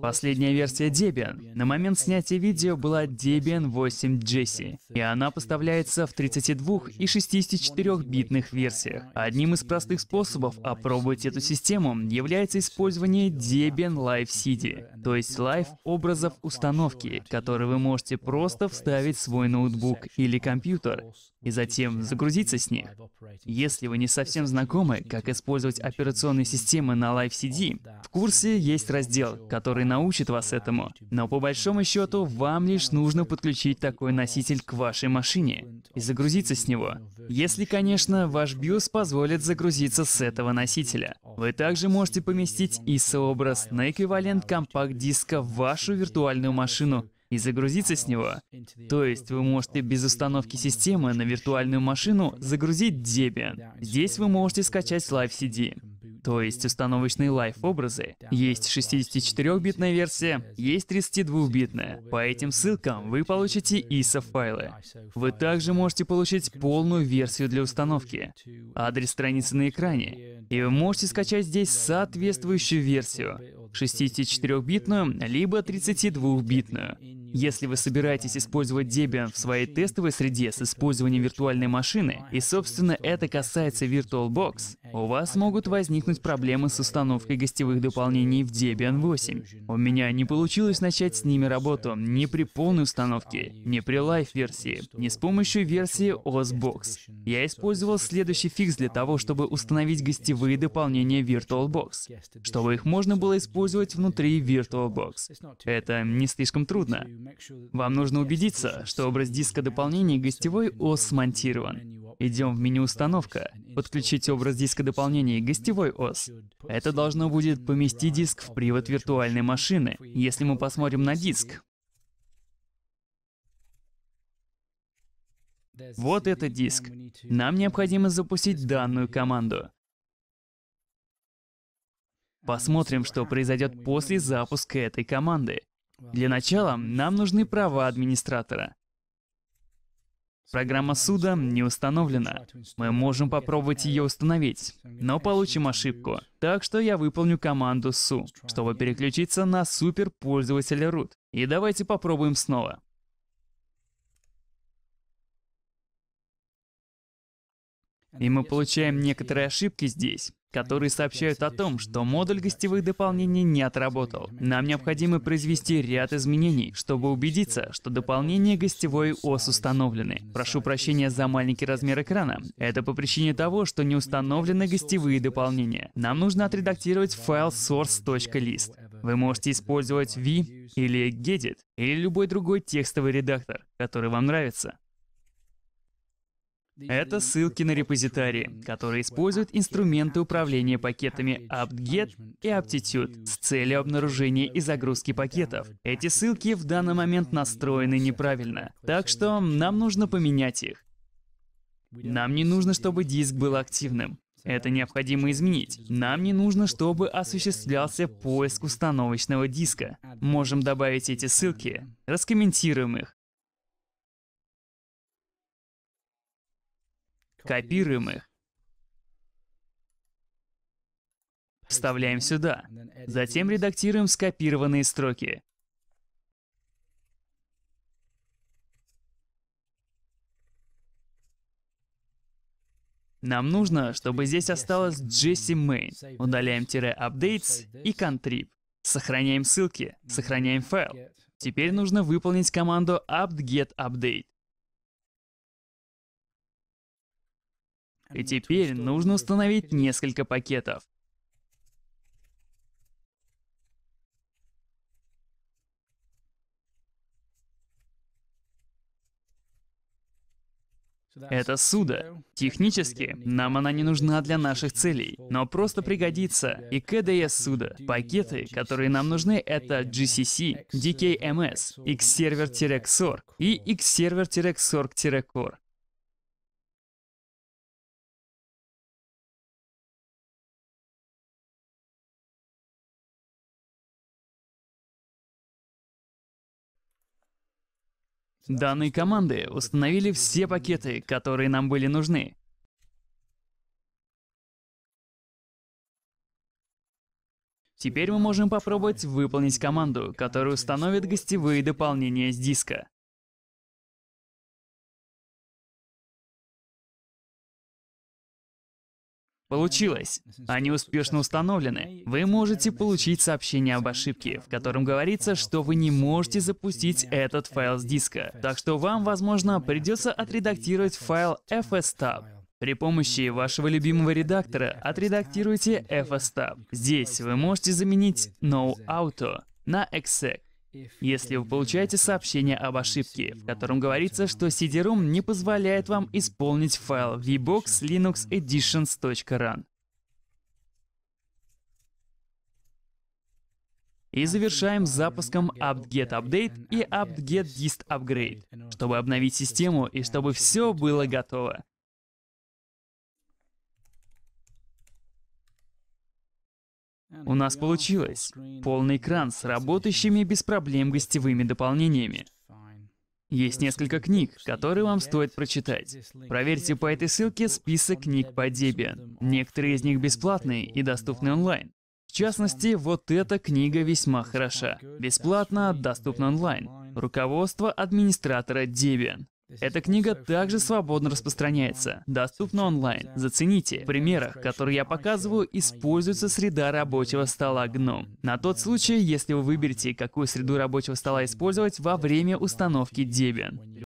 Последняя версия Debian на момент снятия видео была Debian 8 Jessie, и она поставляется в 32 и 64-битных версиях. Одним из простых способов опробовать эту систему является использование Debian Live CD, то есть Live образов установки, которые вы можете просто вставить в свой ноутбук или компьютер и затем загрузиться с них. Если вы не совсем знакомы, как использовать операционные системы на Live CD, в курсе есть раздел, который научит вас этому. Но по большому счету, вам лишь нужно подключить такой носитель к вашей машине и загрузиться с него. Если, конечно, ваш BIOS позволит загрузиться с этого носителя. Вы также можете поместить ISO-образ на эквивалент компакт-диска в вашу виртуальную машину и загрузиться с него. То есть вы можете без установки системы на виртуальную машину загрузить Debian. Здесь вы можете скачать Live CD то есть установочные лайф-образы. Есть 64-битная версия, есть 32-битная. По этим ссылкам вы получите ISO-файлы. Вы также можете получить полную версию для установки. Адрес страницы на экране. И вы можете скачать здесь соответствующую версию, 64-битную, либо 32-битную. Если вы собираетесь использовать Debian в своей тестовой среде с использованием виртуальной машины, и, собственно, это касается VirtualBox, у вас могут возникнуть проблемы с установкой гостевых дополнений в Debian 8. У меня не получилось начать с ними работу ни при полной установке, ни при лайф-версии, ни с помощью версии OSBox. Я использовал следующий фикс для того, чтобы установить гостевые дополнения VirtualBox, чтобы их можно было использовать внутри VirtualBox. Это не слишком трудно. Вам нужно убедиться, что образ диска дополнения гостевой ос смонтирован. Идем в меню «Установка», подключить образ диска дополнения гостевой ос. Это должно будет поместить диск в привод виртуальной машины, если мы посмотрим на диск. Вот этот диск. Нам необходимо запустить данную команду. Посмотрим, что произойдет после запуска этой команды. Для начала нам нужны права администратора. Программа суда не установлена. Мы можем попробовать ее установить, но получим ошибку. Так что я выполню команду su, чтобы переключиться на суперпользователя root. И давайте попробуем снова. И мы получаем некоторые ошибки здесь которые сообщают о том, что модуль гостевых дополнений не отработал. Нам необходимо произвести ряд изменений, чтобы убедиться, что дополнения гостевой ОС установлены. Прошу прощения за маленький размер экрана. Это по причине того, что не установлены гостевые дополнения. Нам нужно отредактировать файл source.list. Вы можете использовать V или Gedit, или любой другой текстовый редактор, который вам нравится. Это ссылки на репозитарии, которые используют а, инструменты а, управления пакетами apt-get и aptitude с целью обнаружения и загрузки пакетов. Эти ссылки в данный момент настроены неправильно, так что нам нужно поменять их. Нам не нужно, чтобы диск был активным. Это необходимо изменить. Нам не нужно, чтобы осуществлялся поиск установочного диска. Можем добавить эти ссылки, раскомментируем их, Копируем их. Вставляем сюда. Затем редактируем скопированные строки. Нам нужно, чтобы здесь осталось Jesse Main. Удаляем тире updates и contrib. Сохраняем ссылки, сохраняем файл. Теперь нужно выполнить команду apt-get update. И теперь нужно установить несколько пакетов. Это суда. Технически нам она не нужна для наших целей, но просто пригодится. И КДС суда. Пакеты, которые нам нужны, это GCC, DKMS, Xserver-XOR и xserver xorg core Данные команды установили все пакеты, которые нам были нужны. Теперь мы можем попробовать выполнить команду, которая установит гостевые дополнения с диска. Получилось. Они успешно установлены. Вы можете получить сообщение об ошибке, в котором говорится, что вы не можете запустить этот файл с диска. Так что вам, возможно, придется отредактировать файл fstab. При помощи вашего любимого редактора отредактируйте fstab. Здесь вы можете заменить noauto на exec. Если вы получаете сообщение об ошибке, в котором говорится, что CD-ROM не позволяет вам исполнить файл vbox linux editions.run. И завершаем запуском apt-get update и apt-get dist upgrade, чтобы обновить систему и чтобы все было готово. У нас получилось. Полный экран с работающими без проблем гостевыми дополнениями. Есть несколько книг, которые вам стоит прочитать. Проверьте по этой ссылке список книг по Debian. Некоторые из них бесплатные и доступны онлайн. В частности, вот эта книга весьма хороша. Бесплатно, доступна онлайн. Руководство администратора Debian. Эта книга также свободно распространяется, доступна онлайн. Зацените, в примерах, которые я показываю, используется среда рабочего стола GNOME. На тот случай, если вы выберете, какую среду рабочего стола использовать во время установки Debian.